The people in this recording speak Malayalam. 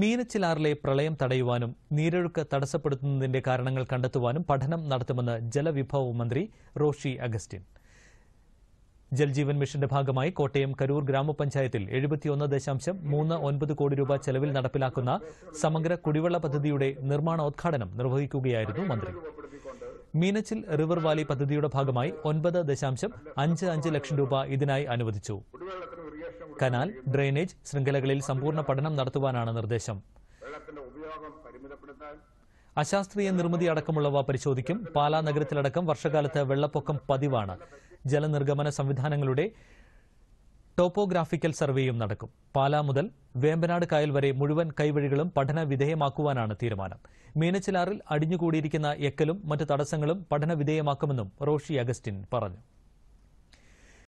മീനച്ചിലാറിലെ പ്രളയം തടയുവാനും നീരൊഴുക്ക് തടസ്സപ്പെടുത്തുന്നതിന്റെ കാരണങ്ങൾ കണ്ടെത്തുവാനും പഠനം നടത്തുമെന്ന് ജലവിഭവ മന്ത്രി റോഷി അഗസ്റ്റിൻ ജൽജീവൻ മിഷന്റെ ഭാഗമായി കോട്ടയം കരൂർ ഗ്രാമപഞ്ചായത്തിൽ എഴുപത്തിയൊന്ന് ദശാംശം മൂന്ന് ഒൻപത് കോടി രൂപ ചെലവിൽ നടപ്പിലാക്കുന്ന സമഗ്ര കുടിവെള്ള പദ്ധതിയുടെ നിർമ്മാണോദ്ഘാടനം നിർവഹിക്കുകയായിരുന്നു മന്ത്രി മീനച്ചിൽ റിവർ വാലി പദ്ധതിയുടെ ഭാഗമായി ഒൻപത് ദശാംശം അഞ്ച് അഞ്ച് ലക്ഷം രൂപ ഇതിനായി അനുവദിച്ചു കനാൽ ഡ്രെയിനേജ് ശൃംഖലകളിൽ സമ്പൂർണ്ണ പഠനം നടത്തുവാനാണ് നിർദ്ദേശം അശാസ്ത്രീയ നിർമ്മിതി അടക്കമുള്ളവ പരിശോധിക്കും പാലാ നഗരത്തിലടക്കം വർഷകാലത്ത് വെള്ളപ്പൊക്കം പതിവാണ് ജലനിർഗമന സംവിധാനങ്ങളുടെ ടോപ്പോഗ്രാഫിക്കൽ സർവേയും നടക്കും പാലാ മുതൽ വേമ്പനാട് കായൽ വരെ മുഴുവൻ കൈവഴികളും പഠന വിധേയമാക്കുവാനാണ് തീരുമാനം മീനച്ചിലാറിൽ അടിഞ്ഞുകൂടിയിരിക്കുന്ന എക്കലും മറ്റ് തടസ്സങ്ങളും പഠന വിധേയമാക്കുമെന്നും റോഷി അഗസ്റ്റിൻ പറഞ്ഞു